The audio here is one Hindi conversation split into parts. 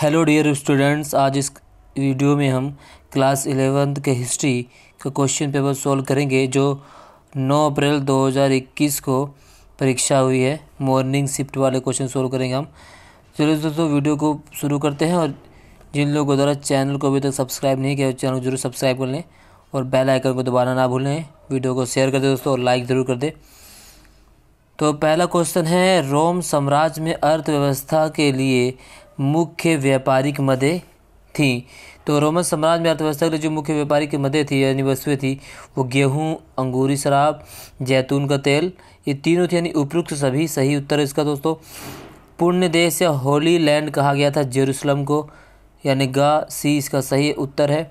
हेलो डियर स्टूडेंट्स आज इस वीडियो में हम क्लास एलेवेंथ के हिस्ट्री का क्वेश्चन पेपर सॉल्व करेंगे जो 9 अप्रैल 2021 को परीक्षा हुई है मॉर्निंग शिफ्ट वाले क्वेश्चन सॉल्व करेंगे हम चलिए दोस्तों वीडियो को शुरू करते हैं और जिन लोगों द्वारा चैनल को अभी तक तो सब्सक्राइब नहीं किया चैनल को जरूर सब्सक्राइब कर लें और बेल आइकन को दोबारा ना भूलें वीडियो को शेयर कर दें दोस्तों और लाइक ज़रूर कर दें तो पहला क्वेश्चन है रोम साम्राज्य में अर्थव्यवस्था के लिए मुख्य व्यापारिक मदें थी तो रोमन साम्राज्य में अर्थव्यवस्था के लिए जो मुख्य व्यापारिक मदें थी यानी वस्तुएं थी वो गेहूँ अंगूरी शराब जैतून का तेल ये तीनों थी यानी उपयुक्त सभी सही उत्तर इसका दोस्तों पुण्य देश या होली लैंड कहा गया था जेरूसलम को यानी गा सी इसका सही उत्तर है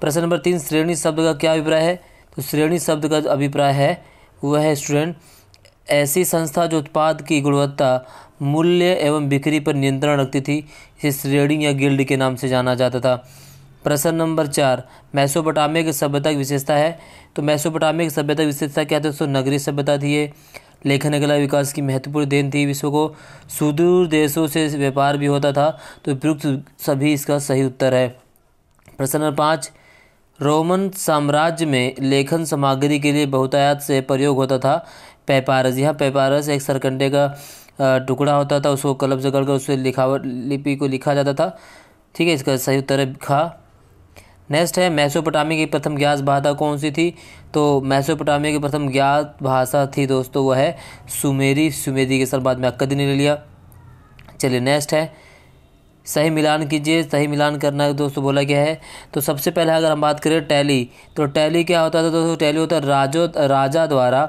प्रश्न नंबर तीन श्रेणी शब्द का क्या अभिप्राय है तो श्रेणी शब्द का जो अभिप्राय है वह है स्टूडेंट ऐसी संस्था जो उत्पाद की गुणवत्ता मूल्य एवं बिक्री पर नियंत्रण रखती थी इसे श्रेणी या गिल्ड के नाम से जाना जाता था प्रश्न नंबर चार मैसोपोटामिया की सभ्यता की विशेषता है तो मैसोपोटामिया की सभ्यता की विशेषता क्या थी उसको नगरीय सभ्यता थी ये लेखन कला विकास की महत्वपूर्ण देन थी विश्व को सुदूर देशों से व्यापार भी होता था तो उपयुक्त सभी इसका सही उत्तर है प्रश्न नंबर पाँच रोमन साम्राज्य में लेखन सामग्री के लिए बहुतायात से प्रयोग होता था पेपारस यहाँ पेपारस एक सरकंडे का टुकड़ा होता था उसको कलम से कर उससे लिखावट लिपि को लिखा जाता था ठीक है इसका सही उत्तर है खा नेक्स्ट है मैसोपोटामिया की प्रथम ज्ञात भाषा कौन सी थी तो मैसोपोटामिया की प्रथम ज्ञात भाषा थी दोस्तों वह है सुमेरी सुमेरी के सर बाद में अक्कदी ने ले लिया चलिए नेक्स्ट है सही मिलान कीजिए सही मिलान करना दोस्तों बोला गया है तो सबसे पहले अगर हम बात करें टैली तो टैली क्या होता था दोस्तों टैली होता है राजो राजा द्वारा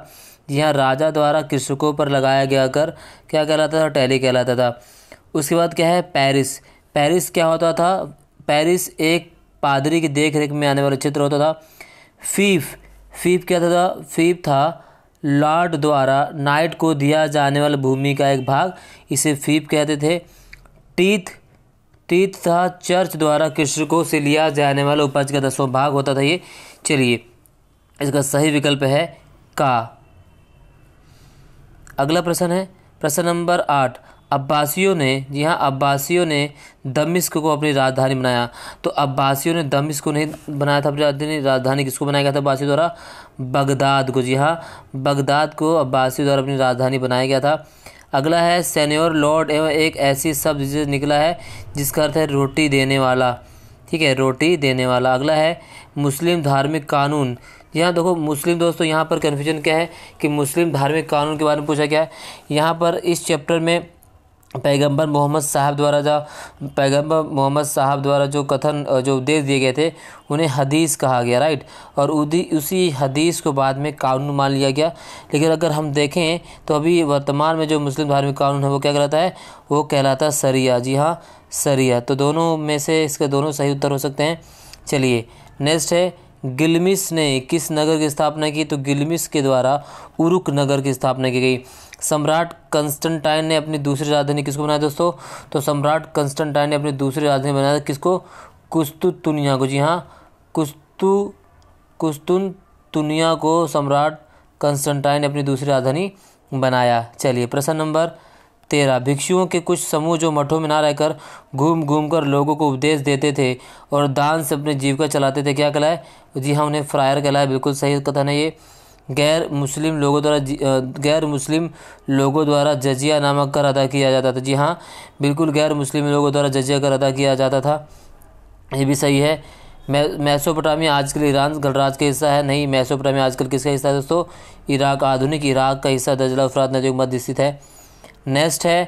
जी हाँ राजा द्वारा कृषकों पर लगाया गया कर क्या कहलाता था टैली कहलाता था उसके बाद क्या है पेरिस पेरिस क्या होता था पेरिस एक पादरी की देख रेख में आने वाला क्षेत्र होता था फीफ फीफ क्या था, था फीफ था लॉर्ड द्वारा नाइट को दिया जाने वाला भूमि का एक भाग इसे फीप कहते थे टीथ टीथ था चर्च द्वारा कृषकों से लिया जाने वाला उपज का दसवां भाग होता था ये चलिए इसका सही विकल्प है का अगला प्रश्न है प्रश्न नंबर आठ अब्बासियों ने जी हाँ अब्बासियों ने दमिश्क को अपनी राजधानी बनाया तो अब्बासियों ने दमिश्क को नहीं बनाया था अपनी राजधानी राजधानी किसको बनाया गया था अब्बासी द्वारा बगदाद को जी हाँ बगदाद को अब्बासियों द्वारा अपनी राजधानी बनाया गया था अगला है सैन्योर लॉर्ड एवं एक ऐसी शब्द जिसे निकला है जिसका अर्थ है रोटी देने वाला ठीक है रोटी देने वाला अगला है मुस्लिम धार्मिक कानून यहाँ देखो मुस्लिम दोस्तों यहाँ पर कन्फ्यूजन क्या है कि मुस्लिम धार्मिक कानून के बारे में पूछा गया है यहाँ पर इस चैप्टर में पैगंबर मोहम्मद साहब द्वारा जो पैगंबर मोहम्मद साहब द्वारा जो कथन जो उपदेश दिए गए थे उन्हें हदीस कहा गया राइट और उसी हदीस को बाद में कानून मान लिया गया लेकिन अगर हम देखें तो अभी वर्तमान में जो मुस्लिम धार्मिक कानून है वो क्या कहलाता है वो कहलाता है सरिया जी हाँ सरिया तो दोनों में से इसके दोनों सही उत्तर हो सकते हैं चलिए नेक्स्ट है गिलमिस ने किस नगर की स्थापना की तो गिलमिस के द्वारा उरुक नगर की स्थापना की गई सम्राट कंस्टनटाइन ने अपनी दूसरी राजधानी किसको बनाया दोस्तों तो सम्राट कंस्टनटाइन ने अपनी दूसरी राजधानी बनाया किसको कुस्तुतुनिया को जी हाँ कुस्तु कुस्तुन तुनिया को सम्राट कंस्टनटाइन ने अपनी दूसरी राजधानी बनाया चलिए प्रश्न नंबर तेरह भिक्षुओं के कुछ समूह जो मठों में ना रहकर घूम घूम कर लोगों को उपदेश देते थे और दान से अपने जीविका चलाते थे क्या कहलाए जी हाँ उन्हें फ्रायर कहलाए बिल्कुल सही कथन है ये गैर मुस्लिम लोगों द्वारा गैर मुस्लिम लोगों द्वारा जजिया नामक कर अदा किया जाता था जी हाँ बिल्कुल गैर मुस्लिम लोगों द्वारा जजिया कर अदा किया जाता था ये भी सही है मैसोपोटामिया आजकल ईरान गणराज का हिस्सा है नहीं मैसोपोटामिया आजकल किसका हिस्सा है दोस्तों इराक आधुनिक इराक का हिस्सा दजला अफराद नदी मध्य स्थित है नेक्स्ट है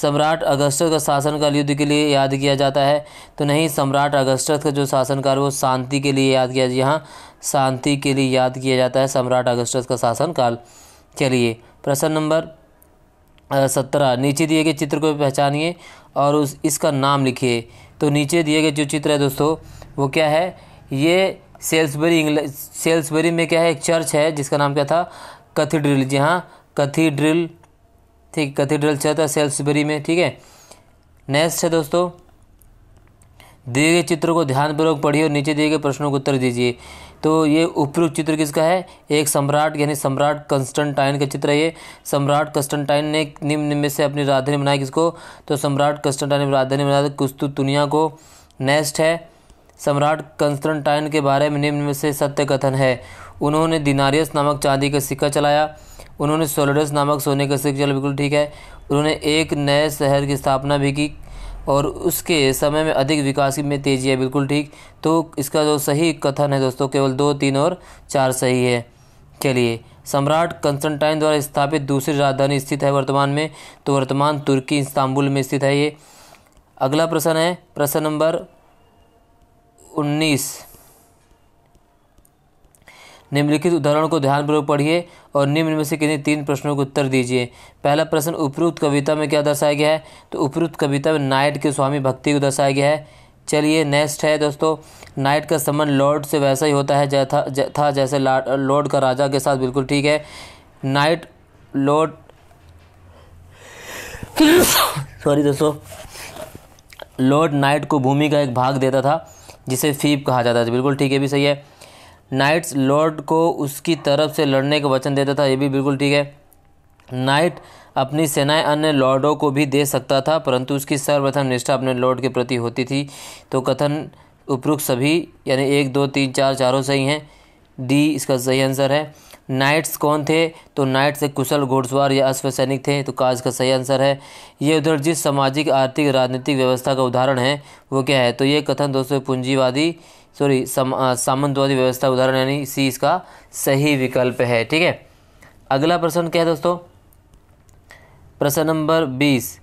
सम्राट अगस्त का शासनकाल युद्ध के लिए याद किया जाता है तो नहीं सम्राट अगस्त का जो शासनकाल वो शांति के लिए याद किया यहाँ शांति के लिए याद किया जाता है सम्राट अगस्त का शासनकाल चलिए प्रश्न नंबर सत्रह नीचे दिए गए चित्र को पहचानिए और उस इसका नाम लिखिए तो नीचे दिए गए जो चित्र है दोस्तों वो क्या है ये सेल्सबरी इंग्लैंड सेल्सबरी में क्या है एक चर्च है जिसका नाम क्या था कथीड्रिल जी हाँ कथीड्रिल ठीक कैथेड्रल छत है सेल्सबरी में ठीक है नेक्स्ट है दोस्तों दिए गए चित्र को ध्यानपूर्वक पढ़िए और नीचे दिए गए प्रश्नों को उत्तर दीजिए तो ये उपयुक्त चित्र किसका है एक सम्राट यानी सम्राट कंस्टनटाइन का चित्र है ये सम्राट कंस्टनटाइन ने निम्न निम्न से अपनी राजधानी बनाई किसको तो सम्राट कंस्टनटाइन ने राजधानी बनाया कुस्तु दुनिया को नेक्स्ट है सम्राट कंस्टनटाइन के बारे में निम्न से सत्य कथन है उन्होंने दिनारियस नामक चांदी का सिक्का चलाया उन्होंने सोलोडस नामक सोने का सिक्का चला बिल्कुल ठीक है उन्होंने एक नए शहर की स्थापना भी की और उसके समय में अधिक विकास में तेजी है बिल्कुल ठीक तो इसका जो सही कथन है दोस्तों केवल दो तीन और चार सही है चलिए सम्राट कंसनटाइन द्वारा स्थापित दूसरी राजधानी स्थित है वर्तमान में तो वर्तमान तुर्की इस्तांबुल में स्थित है ये अगला प्रश्न है प्रश्न नंबर उन्नीस निम्नलिखित उदाहरण को ध्यानपूर्वक पढ़िए और निम्न में से किन्हीं तीन प्रश्नों के उत्तर दीजिए पहला प्रश्न उपरुक्त कविता में क्या दर्शाया गया है तो उपरुक्त कविता में नाइट के स्वामी भक्ति को दर्शाया गया है चलिए नेक्स्ट है दोस्तों नाइट का संबंध लॉर्ड से वैसा ही होता है जैसा था जैसे लॉर्ड का राजा के साथ बिल्कुल ठीक है नाइट लॉर्ड सॉरी दोस्तों लॉर्ड नाइट को भूमि का एक भाग देता था जिसे फीप कहा जाता था बिल्कुल ठीक है भी सही है नाइट्स लॉर्ड को उसकी तरफ से लड़ने का वचन देता था ये भी बिल्कुल ठीक है नाइट अपनी सेनाएं अन्य लॉर्डों को भी दे सकता था परंतु उसकी सर्वप्रथम निष्ठा अपने लॉर्ड के प्रति होती थी तो कथन उपरोक्त सभी यानी एक दो तीन चार चारों सही हैं डी इसका सही आंसर है नाइट्स कौन थे तो नाइट्स एक कुशल घोड़सवार या अश्व सैनिक थे तो काज का सही आंसर है ये उधर जिस सामाजिक आर्थिक राजनीतिक व्यवस्था का उदाहरण है वो क्या है तो ये कथन दोस्तों पूंजीवादी सॉरी सामंतवादी व्यवस्था उदाहरण यानी सी इसका सही विकल्प है ठीक है अगला प्रश्न क्या है दोस्तों प्रश्न नंबर बीस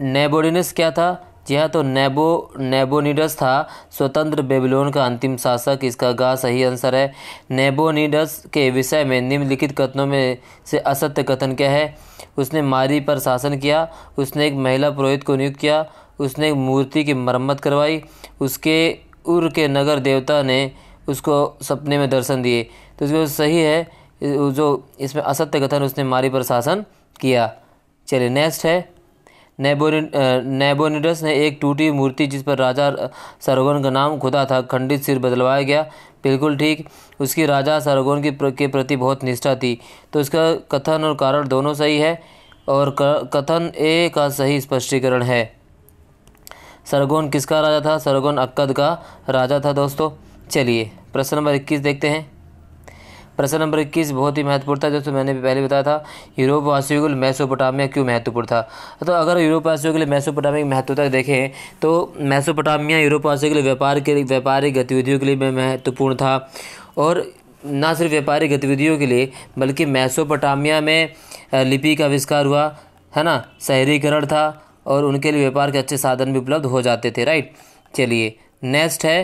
नेबोडिनस क्या था जी हाँ तो नेबो नेबोनिडस था स्वतंत्र बेबीलोन का अंतिम शासक इसका गा सही आंसर है नेबोनिडस के विषय में निम्नलिखित कथनों में से असत्य कथन क्या है उसने मारी पर शासन किया उसने एक महिला पुरोहित को नियुक्त किया उसने एक मूर्ति की मरम्मत करवाई उसके उर के नगर देवता ने उसको सपने में दर्शन दिए तो इसमें सही है जो इसमें असत्य कथन उसने मारी पर शासन किया चलिए नेक्स्ट है नेबोनिडस ने एक टूटी मूर्ति जिस पर राजा सरगोन का नाम खुदा था खंडित सिर बदलवाया गया बिल्कुल ठीक उसकी राजा सरगोन की प्र, के प्रति बहुत निष्ठा थी तो इसका कथन और कारण दोनों सही है और कथन ए का सही स्पष्टीकरण है सरगोन किसका राजा था सरगोन अक्कद का राजा था दोस्तों चलिए प्रश्न नंबर इक्कीस देखते हैं प्रश्न नंबर इक्कीस बहुत ही महत्वपूर्ण था दोस्तों मैंने भी पहले बताया था यूरोप वासियों के लिए मैसोपोटामिया क्यों महत्वपूर्ण था तो अगर यूरोप वासियों के लिए मैसोपोटामिया की महत्वता देखें तो मैसोपोटामिया यूरोप वासियों के लिए व्यापार के लिए व्यापारिक गतिविधियों के लिए महत्वपूर्ण था और ना सिर्फ व्यापारिक गतिविधियों के लिए बल्कि मैसोपोटामिया में लिपि का आविष्कार हुआ है ना शहरीकरण था और उनके लिए व्यापार के अच्छे साधन भी उपलब्ध हो जाते थे राइट चलिए नेक्स्ट है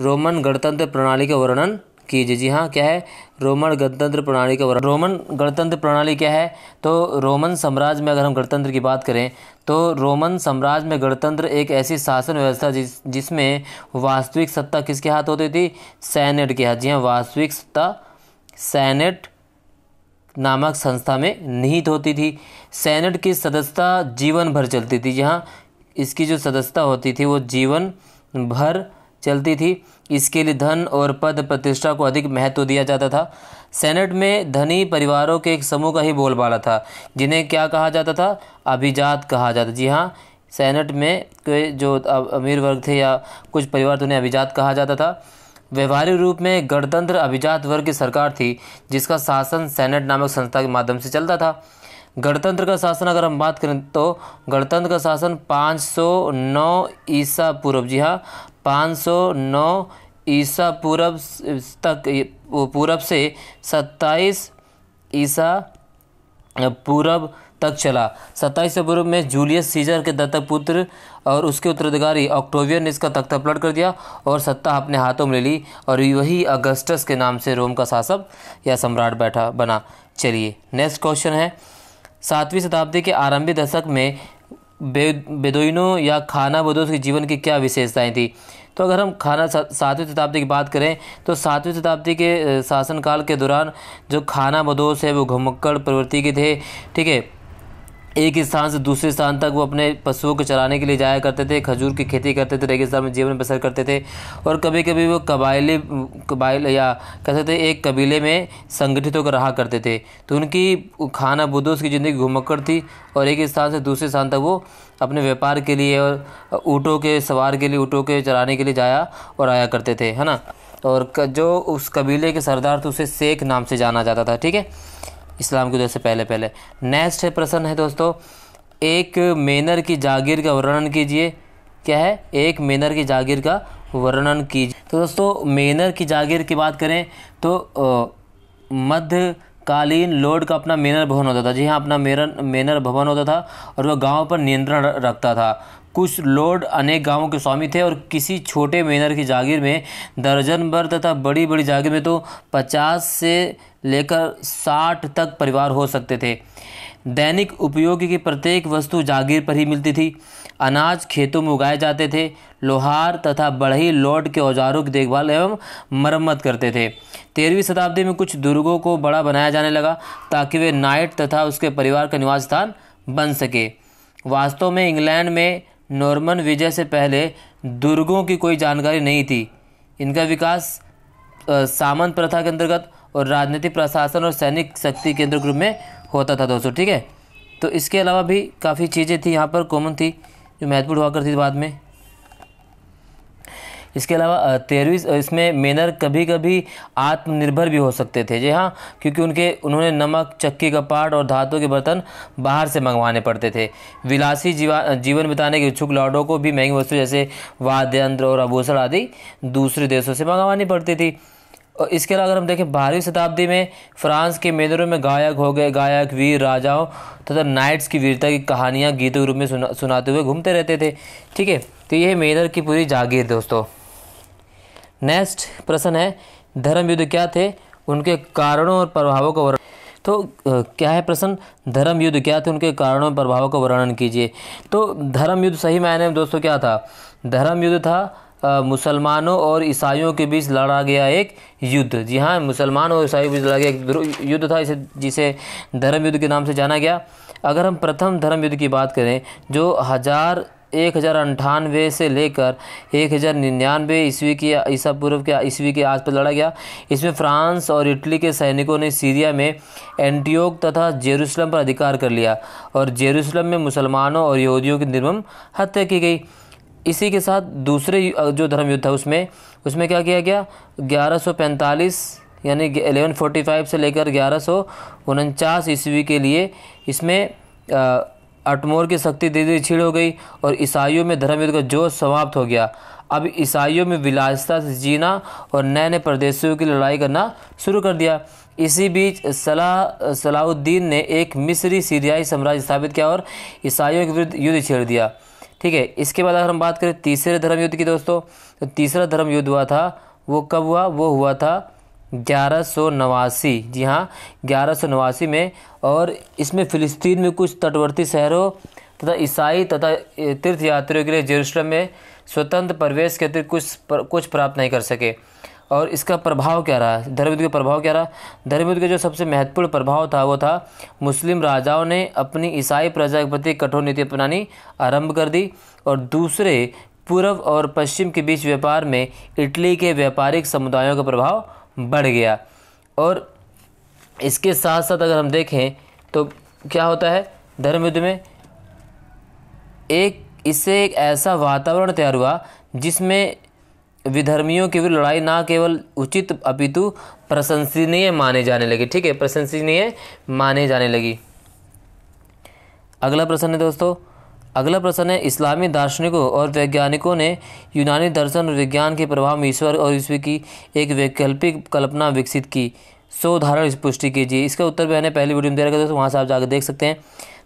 रोमन गणतंत्र प्रणाली का वर्णन कीजिए जी हाँ क्या है रोमन गणतंत्र प्रणाली का वर्णन रोमन गणतंत्र प्रणाली क्या है तो रोमन साम्राज्य में अगर हम गणतंत्र की बात करें तो रोमन साम्राज्य में गणतंत्र एक ऐसी शासन व्यवस्था जिस जिसमें वास्तविक सत्ता किसके हाथ होती थी सैनेट के हाथ जी हाँ वास्तविक सत्ता सैनेट नामक संस्था में निहित होती थी सेनेट की सदस्यता जीवन भर चलती थी यहाँ इसकी जो सदस्यता होती थी वो जीवन भर चलती थी इसके लिए धन और पद प्रतिष्ठा को अधिक महत्व दिया जाता था सेनेट में धनी परिवारों के एक समूह का ही बोलबाला था जिन्हें क्या कहा जाता था अभिजात कहा जाता जी हाँ सेनेट में के जो अमीर वर्ग थे या कुछ परिवार तो उन्हें अभिजात कहा जाता था व्यवहारिक रूप में गणतंत्र अभिजात वर्ग की सरकार थी जिसका शासन सेनेट नामक संस्था के माध्यम से चलता था गणतंत्र का शासन अगर हम बात करें तो गणतंत्र का शासन 509 ईसा पूर्व जी हाँ पाँच ईसा पूर्व तक पूर्व से 27 ईसा पूर्व तक चला सत्ताईस से पूर्व में जूलियस सीजर के दत्तक पुत्र और उसके उत्तराधिकारी ऑक्टोवियर ने इसका तख्ता पलट कर दिया और सत्ता अपने हाथों में ले ली और वही अगस्टस के नाम से रोम का शासक या सम्राट बैठा बना चलिए नेक्स्ट क्वेश्चन है सातवीं शताब्दी के आरंभी दशक में बे बेदोइनों या खाना बदोश के जीवन की क्या विशेषताएं थी तो अगर हम खाना सातवीं शताब्दी की बात करें तो सातवीं शताब्दी के शासनकाल के दौरान जो खाना बदोस है वो घुमक्कड़ प्रवृत्ति के थे ठीक है एक स्थान से दूसरे स्थान तक वो अपने पशुओं को चराने के लिए जाया करते थे खजूर की खेती करते थे रेगिस्तान में जीवन बसर करते थे और कभी कभी वो कबायली कबाइल या कह सकते एक कबीले में संगठित होकर रहा करते थे तो उनकी खाना बुदोस की ज़िंदगी घुमक्कड़ थी और एक स्थान से दूसरे स्थान तक वो अपने व्यापार के लिए और ऊँटों के सवार के लिए ऊँटों के चराने के लिए जाया और आया करते थे है ना और जो उस कबीले के सरदार थे उसे शेख नाम से जाना जाता था ठीक है इस्लाम के उदय से पहले पहले नेक्स्ट है प्रश्न है दोस्तों एक मेनर की जागीर का वर्णन कीजिए क्या है एक मेनर की जागीर का वर्णन कीजिए तो दोस्तों मेनर की जागीर की बात करें तो मध्य कालीन लॉर्ड का अपना मेनर भवन होता था जी हाँ अपना मेनर मेनर भवन होता था और वह गांव पर नियंत्रण रखता था कुछ लॉर्ड अनेक गांवों के स्वामी थे और किसी छोटे मेनर की जागीर में दर्जन भर तथा बड़ी बड़ी जागीर में तो पचास से लेकर साठ तक परिवार हो सकते थे दैनिक उपयोग की प्रत्येक वस्तु जागीर पर ही मिलती थी अनाज खेतों में उगाए जाते थे लोहार तथा बढ़ई लोड के औजारों की देखभाल एवं मरम्मत करते थे तेरहवीं शताब्दी में कुछ दुर्गों को बड़ा बनाया जाने लगा ताकि वे नाइट तथा उसके परिवार का निवास स्थान बन सके वास्तव में इंग्लैंड में नॉर्मन विजय से पहले दुर्गों की कोई जानकारी नहीं थी इनका विकास सामंत प्रथा के अंतर्गत और राजनीति प्रशासन और सैनिक शक्ति केंद्र ग्रुप में होता था दोस्तों ठीक है तो इसके अलावा भी काफ़ी चीज़ें थी यहाँ पर कॉमन थी जो महत्वपूर्ण हुआ करती थी बाद में इसके अलावा तेरहवीं इसमें मेनर कभी कभी आत्मनिर्भर भी हो सकते थे जी हाँ क्योंकि उनके उन्होंने नमक चक्की का पाट और धातु के बर्तन बाहर से मंगवाने पड़ते थे विलासी जीवा जीवन बिताने के इच्छुक लॉर्डों को भी महंगी वस्तु जैसे वाद्य यंत्र और आभूषण आदि दूसरे देशों से मंगवानी पड़ती थी और इसके अलावा अगर हम देखें बारहवीं शताब्दी में फ्रांस के मेदरों में गायक हो गए गायक वीर राजाओं तथा नाइट्स की वीरता की कहानियाँ गीतों के रूप में सुना सुनाते हुए घूमते रहते थे ठीक है तो ये मेदर की पूरी जागीर दोस्तों नेक्स्ट प्रश्न है धर्म युद्ध क्या थे उनके कारणों और प्रभावों का वर्णन तो क्या है प्रश्न धर्म युद्ध क्या थे उनके कारणों और प्रभावों का वर्णन कीजिए तो धर्म युद्ध सही मायने में दोस्तों क्या था धर्म युद्ध था मुसलमानों और ईसाइयों के बीच लड़ा गया एक युद्ध जी हाँ मुसलमानों और ईसाइयों के बीच लड़ा गया एक युद्ध था इसे जिसे धर्म युद्ध के नाम से जाना गया अगर हम प्रथम धर्म युद्ध की बात करें जो हज़ार एक हज़ार अंठानवे से लेकर एक हज़ार निन्यानवे ईस्वी की ईसा पूर्व के ईस्वी के आस पास लड़ा गया इसमें फ्रांस और इटली के सैनिकों ने सीरिया में एंटीयोग तथा जेरूसलम पर अधिकार कर लिया और जेरूसलम में मुसलमानों और यहूदियों की निर्मम हत्या की गई इसी के साथ दूसरे जो धर्म युद्ध था उसमें उसमें क्या किया गया 1145 यानी 1145 से लेकर ग्यारह सौ ईस्वी के लिए इसमें अटमोर की शक्ति धीरे धीरे छीड़ हो गई और ईसाइयों में धर्मयुद्ध का जोश समाप्त हो गया अब ईसाइयों में विलासता से जीना और नए नए प्रदेशों की लड़ाई करना शुरू कर दिया इसी बीच सलाह सलाउद्दीन ने एक मिस्री सीरियाई साम्राज्य स्थापित किया और ईसाइयों के विरुद्ध युद्ध छेड़ दिया ठीक है इसके बाद अगर हम बात करें तीसरे धर्म युद्ध की दोस्तों तो तीसरा धर्म युद्ध हुआ था वो कब हुआ वो हुआ था ग्यारह सौ नवासी जी हाँ ग्यारह सौ नवासी में और इसमें फ़िलिस्तीन में कुछ तटवर्ती शहरों तथा ईसाई तथा तीर्थयात्रियों के लिए जेरूशलम में स्वतंत्र प्रवेश के अतिरिक्त कुछ कुछ प्राप्त नहीं कर सके और इसका प्रभाव क्या रहा धर्मयुद्ध का प्रभाव क्या रहा धर्मयुद्ध का जो सबसे महत्वपूर्ण प्रभाव था वो था मुस्लिम राजाओं ने अपनी ईसाई प्रजा के प्रति कठोर नीति अपनानी आरंभ कर दी और दूसरे पूर्व और पश्चिम के बीच व्यापार में इटली के व्यापारिक समुदायों का प्रभाव बढ़ गया और इसके साथ साथ अगर हम देखें तो क्या होता है धर्मयुद्ध में एक इससे एक ऐसा वातावरण तैयार हुआ जिसमें विधर्मियों की भी लड़ाई ना केवल उचित अपितु प्रशंसनीय माने जाने लगी ठीक है प्रशंसनीय माने जाने लगी अगला प्रश्न है दोस्तों अगला प्रश्न है इस्लामी दार्शनिकों और वैज्ञानिकों ने यूनानी दर्शन और विज्ञान के प्रभाव में ईश्वर और ईश्वर की एक वैकल्पिक कल्पना विकसित की सो उदाहरण पुष्टि कीजिए इसका उत्तर मैंने पहली वीडियो में दे रखा दोस्तों वहाँ से आप जाकर देख सकते हैं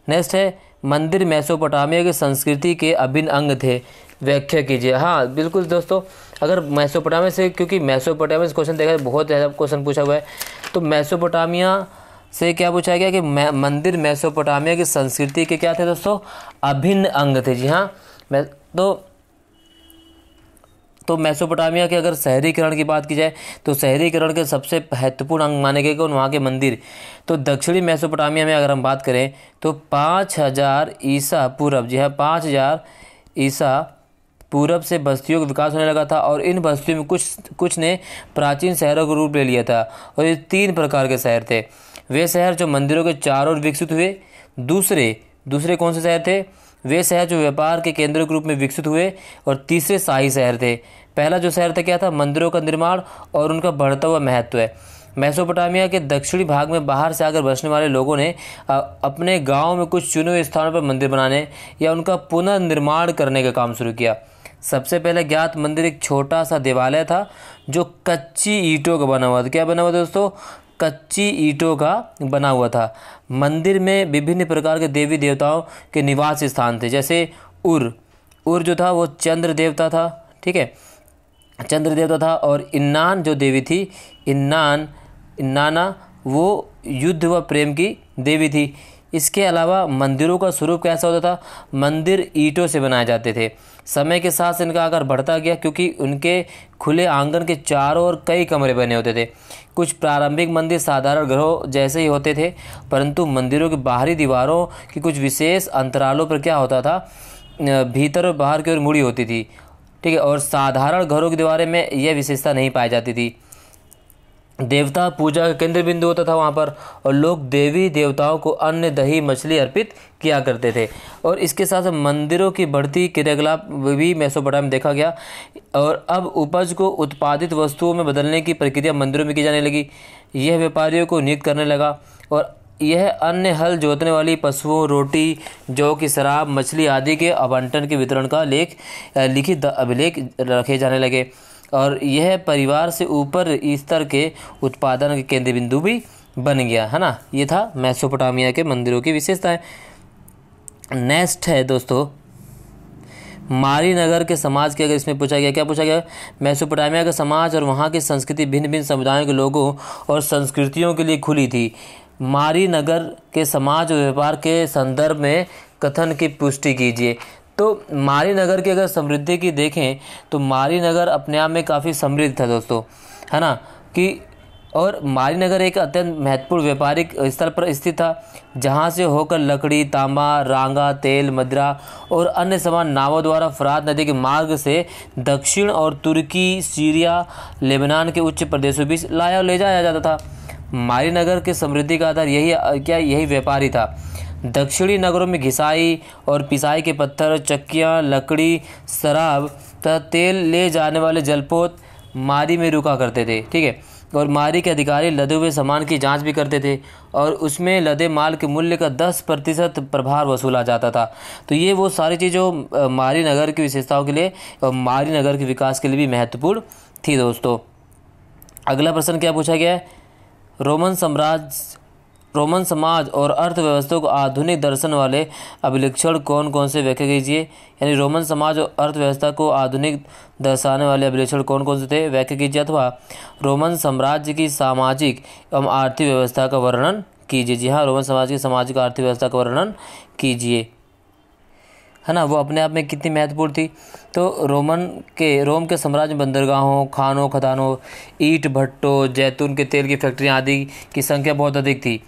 नेक्स्ट है मंदिर मैसोपोटामिया की संस्कृति के अभिन्न अंग थे व्याख्या कीजिए हाँ बिल्कुल दोस्तों अगर मैसोपोटामिया से क्योंकि मैसोपोटामिया से क्वेश्चन देखा बहुत ज़्यादा क्वेश्चन पूछा हुआ है तो मैसोपोटामिया से क्या पूछा गया कि मंदिर मैसोपोटामिया की संस्कृति के क्या थे दोस्तों अभिन्न अंग थे जी हाँ तो तो मैसोपोटामिया के अगर शहरीकरण की बात की जाए तो शहरीकरण के सबसे महत्वपूर्ण अंग माने गए कौन वहाँ के मंदिर तो दक्षिणी मैसोपोटामिया में अगर हम बात करें तो पाँच हज़ार ईसा पूर्व जी हाँ पाँच हज़ार ईसा पूरब से बस्तियों का विकास होने लगा था और इन बस्तियों में कुछ कुछ ने प्राचीन शहरों का रूप ले लिया था और ये तीन प्रकार के शहर थे वे शहर जो मंदिरों के चारों ओर विकसित हुए दूसरे दूसरे कौन से शहर थे वे शहर जो व्यापार के केंद्र के रूप में विकसित हुए और तीसरे शाही शहर थे पहला जो शहर था क्या था मंदिरों का निर्माण और उनका बढ़ता हुआ महत्व है मैसोपोटामिया के दक्षिणी भाग में बाहर से आकर बसने वाले लोगों ने अपने गांव में कुछ चुने हुए स्थानों पर मंदिर बनाने या उनका पुनर्निर्माण करने का काम शुरू किया सबसे पहले ज्ञात मंदिर एक छोटा सा देवालय था जो कच्ची ईंटों का बना हुआ था क्या बना हुआ था दोस्तों कच्ची ईंटों का बना हुआ था मंदिर में विभिन्न प्रकार के देवी देवताओं के निवास स्थान थे जैसे उर उर जो था वो चंद्र देवता था ठीक है चंद्र देवता था और इन्नान जो देवी थी इन्नान इन्नाना वो युद्ध व प्रेम की देवी थी इसके अलावा मंदिरों का स्वरूप कैसा होता था मंदिर ईंटों से बनाए जाते थे समय के साथ इनका आकार बढ़ता गया क्योंकि उनके खुले आंगन के चारों ओर कई कमरे बने होते थे कुछ प्रारंभिक मंदिर साधारण घरों जैसे ही होते थे परंतु मंदिरों की बाहरी दीवारों की कुछ विशेष अंतरालों पर क्या होता था भीतर और बाहर की ओर मुड़ी होती थी ठीक है और साधारण घरों की दीवारें में यह विशेषता नहीं पाई जाती थी देवता पूजा का केंद्र बिंदु होता था वहाँ पर और लोग देवी देवताओं को अन्य दही मछली अर्पित किया करते थे और इसके साथ मंदिरों की बढ़ती क्रियाकलाप भी में देखा गया और अब उपज को उत्पादित वस्तुओं में बदलने की प्रक्रिया मंदिरों में की जाने लगी यह व्यापारियों को नियुक्त करने लगा और यह अन्य हल जोतने वाली पशुओं रोटी जौ की शराब मछली आदि के आवंटन के वितरण का लेख लिखित अभिलेख रखे जाने लगे और यह परिवार से ऊपर स्तर के उत्पादन के केंद्र बिंदु भी बन गया है ना ये था मैसोपोटामिया के मंदिरों की विशेषताएं नेक्स्ट है दोस्तों मारी नगर के समाज के अगर इसमें पूछा गया क्या पूछा गया मैसोपोटामिया का समाज और वहाँ की संस्कृति भिन्न भिन्न समुदायों के लोगों और संस्कृतियों के लिए खुली थी मारी नगर के समाज और व्यापार के संदर्भ में कथन की पुष्टि कीजिए तो मारी नगर की अगर समृद्धि की देखें तो मारी नगर अपने आप में काफ़ी समृद्ध था दोस्तों है ना कि और मारी नगर एक अत्यंत महत्वपूर्ण व्यापारिक स्थल पर स्थित था जहाँ से होकर लकड़ी तांबा रांगा तेल मदरा और अन्य सामान नावों द्वारा फरात नदी के मार्ग से दक्षिण और तुर्की सीरिया लेबनान के उच्च प्रदेशों बीच लाया ले जाया जाता था मारी नगर के समृद्धि का आधार यही क्या यही व्यापारी था दक्षिणी नगरों में घिसाई और पिसाई के पत्थर चक्कियाँ लकड़ी शराब तथा तेल ले जाने वाले जलपोत मारी में रुका करते थे ठीक है और मारी के अधिकारी लदे हुए सामान की जांच भी करते थे और उसमें लदे माल के मूल्य का 10 प्रतिशत प्रभार वसूला जाता था तो ये वो सारी चीज़ों मारी नगर की विशेषताओं के लिए और मारी नगर के विकास के लिए भी महत्वपूर्ण थी दोस्तों अगला प्रश्न क्या पूछा गया है रोमन साम्राज्य रोमन समाज और अर्थव्यवस्था को आधुनिक दर्शन वाले अभिलक्षण कौन कौन से व्याख्या कीजिए यानी रोमन समाज और अर्थव्यवस्था को आधुनिक दर्शाने वाले अभिलक्षण कौन कौन से थे व्याख्या कीजिए अथवा रोमन साम्राज्य की सामाजिक एवं आर्थिक व्यवस्था का वर्णन कीजिए जी हाँ रोमन समाज की सामाजिक आर्थिक व्यवस्था का वर्णन कीजिए है ना वो अपने आप में कितनी महत्वपूर्ण थी तो रोमन के रोम के साम्राज्य बंदरगाहों खानों खदानों ईट भट्टों जैतून के तेल की फैक्ट्रियाँ आदि की संख्या बहुत अधिक थी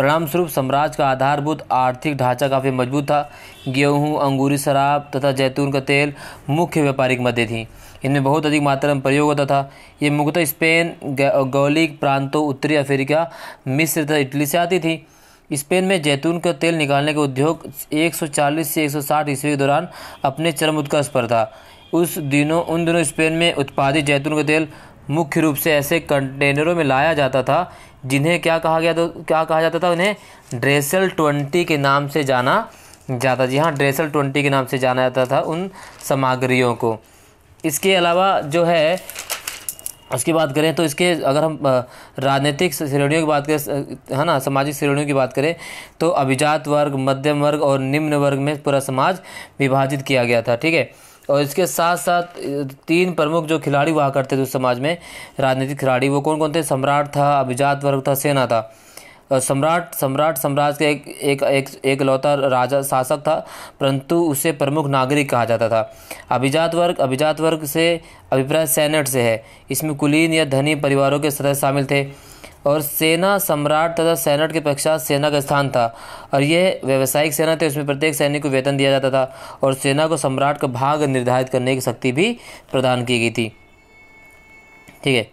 परिणामस्वरूप साम्राज्य का आधारभूत आर्थिक ढांचा काफ़ी मजबूत था गेहूं अंगूरी शराब तथा जैतून का तेल मुख्य व्यापारिक मदें थीं इनमें बहुत अधिक मात्रा में प्रयोग होता था ये मुख्यतः स्पेन गौलिक प्रांतों उत्तरी अफ्रीका मिस्र तथा इटली से आती थी स्पेन में जैतून का तेल निकालने का उद्योग 140 से 160 ईस्वी के दौरान अपने चरम उत्कर्ष पर था उस दिनों उन दिनों स्पेन में उत्पादित जैतून का तेल मुख्य रूप से ऐसे कंटेनरों में लाया जाता था जिन्हें क्या कहा गया तो क्या कहा जाता था उन्हें ड्रेसल ट्वेंटी के नाम से जाना जाता जी हाँ ड्रेसल ट्वेंटी के नाम से जाना जाता था उन सामग्रियों को इसके अलावा जो है उसकी बात करें तो इसके अगर हम राजनीतिक श्रेणियों की बात करें है ना सामाजिक श्रेणियों की बात करें तो अभिजात वर्ग मध्यम वर्ग और निम्न वर्ग में पूरा समाज विभाजित किया गया था ठीक है और इसके साथ साथ तीन प्रमुख जो खिलाड़ी हुआ करते थे उस समाज में राजनीतिक खिलाड़ी वो कौन कौन थे सम्राट था अभिजात वर्ग था सेना था सम्राट सम्राट साम्राज्य का एक एक एक एक लौता राजा शासक था परंतु उसे प्रमुख नागरिक कहा जाता था अभिजात वर्ग अभिजात वर्ग से अभिप्राय सेनेट से है इसमें कुलीन या धनी परिवारों के सदस्य शामिल थे और सेना सम्राट तथा सेनेट के पश्चात सेना का स्थान था और यह व्यावसायिक सेना थी उसमें प्रत्येक सैनिक को वेतन दिया जाता था और सेना को सम्राट का भाग निर्धारित करने की शक्ति भी प्रदान की गई थी ठीक है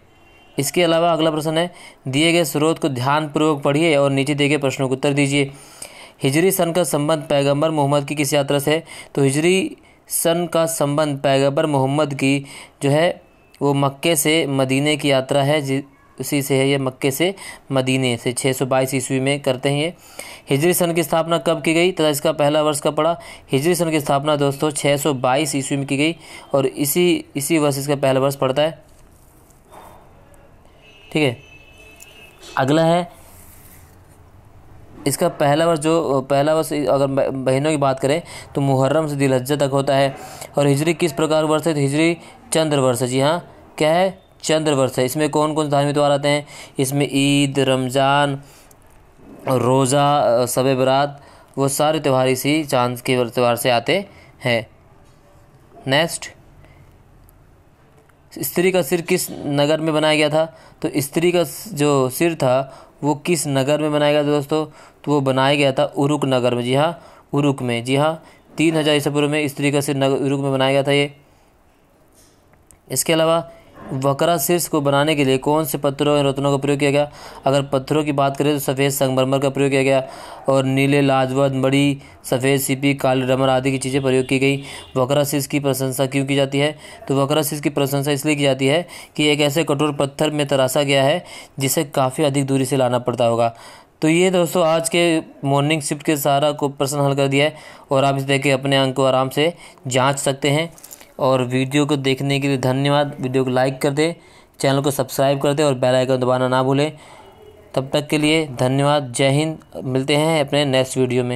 इसके अलावा अगला प्रश्न है दिए गए स्रोत को ध्यानपूर्वक पढ़िए और नीचे दिए गए प्रश्नों को उत्तर दीजिए हिजरी सन का संबंध पैगंबर मोहम्मद की किस यात्रा से है तो हिजरी सन का संबंध पैगंबर मोहम्मद की जो है वो मक्के से मदीने की यात्रा है इसी से है ये मक्के से मदीने से छः सौ बाईस ईस्वी में करते हैं ये हिजरी सन की स्थापना कब की गई तथा इसका पहला वर्ष कब पड़ा हिजरी सन की स्थापना दोस्तों छः सौ बाईस ईस्वी में की गई और इसी इसी वर्ष इसका पहला वर्ष पड़ता है ठीक है अगला है इसका पहला वर्ष जो पहला वर्ष अगर बहनों की बात करें तो मुहर्रम से दिलहजा तक होता है और हिजरी किस प्रकार वर्ष है तो हिजरी चंद्र वर्ष है जी हाँ क्या है चंद्र वर्ष है इसमें कौन कौन से धार्मिक त्यौहार आते हैं इसमें ईद रमज़ान रोज़ा शब बरात वो सारे त्यौहार इसी चांद के त्यौहार से आते हैं नेक्स्ट स्त्री का सिर किस नगर में बनाया गया था तो स्त्री का जो सिर था वो किस नगर में बनाया गया था दोस्तों तो वो बनाया गया था उरुक नगर में जी हाँ उरुक में जी हाँ तीन हज़ार ईसा पूर्व में स्त्री का सिर नगर उरुक में बनाया गया था ये इसके अलावा वक्रा शीर्ष को बनाने के लिए कौन से पत्थरों और रत्नों का प्रयोग किया गया अगर पत्थरों की बात करें तो सफ़ेद संगमरमर का प्रयोग किया गया और नीले लाजवत मड़ी सफ़ेद सीपी काले रमर आदि की चीज़ें प्रयोग की गई वक्रा शीर्ष की प्रशंसा क्यों की जाती है तो वक्रा शीर्ष की प्रशंसा इसलिए की जाती है कि एक ऐसे कठोर पत्थर में तराशा गया है जिसे काफ़ी अधिक दूरी से लाना पड़ता होगा तो ये दोस्तों आज के मॉर्निंग शिफ्ट के सहारा को प्रश्न हल कर दिया है और आप इस देख के अपने अंक को आराम से जाँच सकते हैं और वीडियो को देखने के लिए धन्यवाद वीडियो को लाइक कर दे चैनल को सब्सक्राइब कर दे और बेल आइकन दबाना ना भूलें तब तक के लिए धन्यवाद जय हिंद मिलते हैं अपने नेक्स्ट वीडियो में